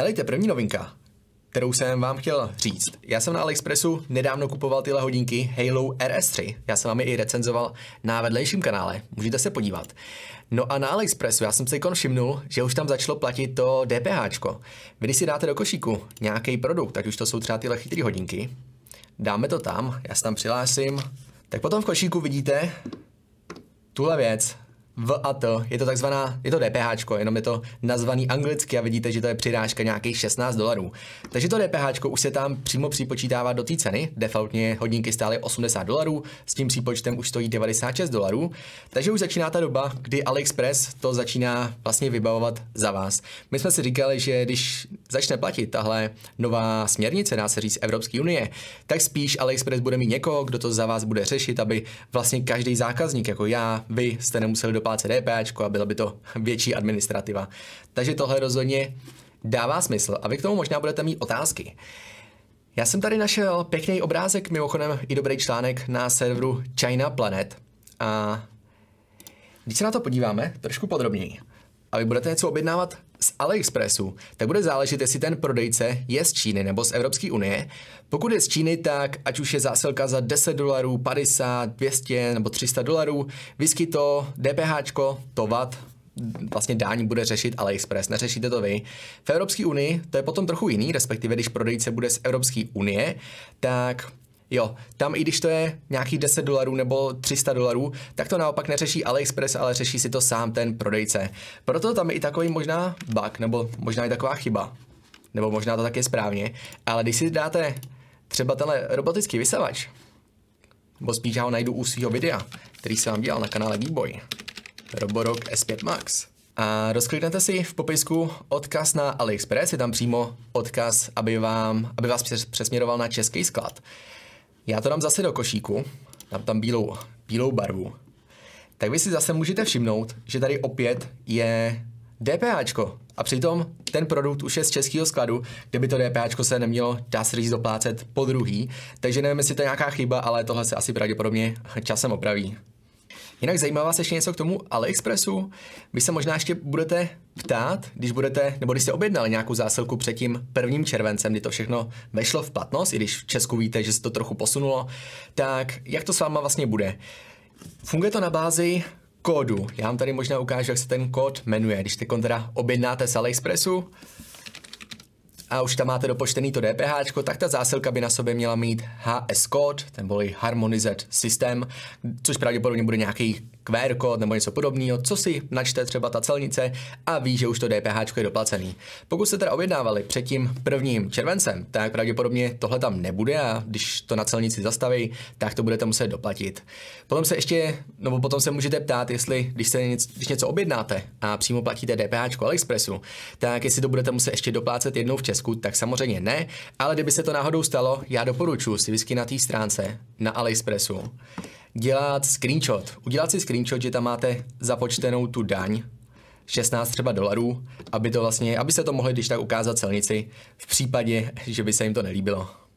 Helejte, první novinka, kterou jsem vám chtěl říct. Já jsem na AliExpressu nedávno kupoval tyhle hodinky Halo RS3. Já jsem vám je i recenzoval na vedlejším kanále, můžete se podívat. No a na AliExpressu já jsem si kon všimnul, že už tam začalo platit to DPH. Vy, když si dáte do košíku nějaký produkt, tak už to jsou třeba tyhle chytrý hodinky, dáme to tam, já se tam přihlásím, tak potom v košíku vidíte tuhle věc, v a to Je to takzvaná, je to DPH, jenom je to nazvaný anglicky a vidíte, že to je přirážka nějakých 16 dolarů. Takže to DPH už se tam přímo připočítává do té ceny. Defaultně hodinky stály 80 dolarů, s tím přípočtem už stojí 96 dolarů. Takže už začíná ta doba, kdy AliExpress to začíná vlastně vybavovat za vás. My jsme si říkali, že když začne platit tahle nová směrnice, dá se říct, Evropské unie, tak spíš AliExpress bude mít někoho, kdo to za vás bude řešit, aby vlastně každý zákazník, jako já, vy jste nemuseli doplácet DPH a byla by to větší administrativa. Takže tohle rozhodně dává smysl a vy k tomu možná budete mít otázky. Já jsem tady našel pěkný obrázek, mimochodem i dobrý článek na serveru China Planet. A když se na to podíváme trošku podrobněji, a vy budete něco objednávat z AliExpressu, tak bude záležet, jestli ten prodejce je z Číny nebo z Evropské unie. Pokud je z Číny, tak ať už je zásilka za 10 dolarů, 50, 200 nebo 300 dolarů, whisky to DPH, to VAT, vlastně dání bude řešit AliExpress, neřešíte to vy. V Evropské unii to je potom trochu jiný, respektive když prodejce bude z Evropské unie, tak Jo, tam i když to je nějakých 10 dolarů nebo 300 dolarů, tak to naopak neřeší AliExpress, ale řeší si to sám ten prodejce. Proto tam je i takový možná bug, nebo možná i taková chyba. Nebo možná to tak je správně, ale když si dáte třeba tenhle robotický vysavač, nebo spíš já ho najdu u svého videa, který jsem vám dělal na kanále Výboj, Roborock S5 Max, a rozkliknete si v popisku odkaz na AliExpress, je tam přímo odkaz, aby, vám, aby vás přesměroval na český sklad. Já to dám zase do košíku, dám tam bílou, bílou barvu. Tak vy si zase můžete všimnout, že tady opět je DPAčko. A přitom ten produkt už je z českého skladu, kde by to DPAčko se nemělo, dá se říct, doplácet po druhý. Takže nevím, jestli to je nějaká chyba, ale tohle se asi pravděpodobně časem opraví. Jinak zajímá vás ještě něco k tomu AliExpressu? Vy se možná ještě budete ptát, když budete, nebo když jste objednali nějakou zásilku před tím prvním červencem, kdy to všechno vešlo v platnost, i když v Česku víte, že se to trochu posunulo, tak jak to s váma vlastně bude? Funguje to na bázi kódu. Já vám tady možná ukážu, jak se ten kód jmenuje. Když teď teda objednáte z AliExpressu, a už tam máte dopočtený to DPH, tak ta zásilka by na sobě měla mít HS kód, ten volí Harmonized System, což pravděpodobně bude nějaký QR kód nebo něco podobného, co si načte třeba ta celnice a ví, že už to DPH je doplacený. Pokud jste teda objednávali před tím prvním červencem, tak pravděpodobně tohle tam nebude a když to na celnici zastaví, tak to budete muset doplatit. Potom se ještě, nebo no potom se můžete ptát, jestli když, se něco, když něco objednáte a přímo platíte DPH Aliexpressu, tak jestli to budete muset ještě doplácet jednou v Česku Česku, tak samozřejmě ne, ale kdyby se to náhodou stalo, já doporučuji si whisky na té stránce na AliExpressu dělat screenshot. Udělat si screenshot, že tam máte započtenou tu daň, 16 třeba dolarů, aby to vlastně, aby se to mohli když tak ukázat celnici v případě, že by se jim to nelíbilo.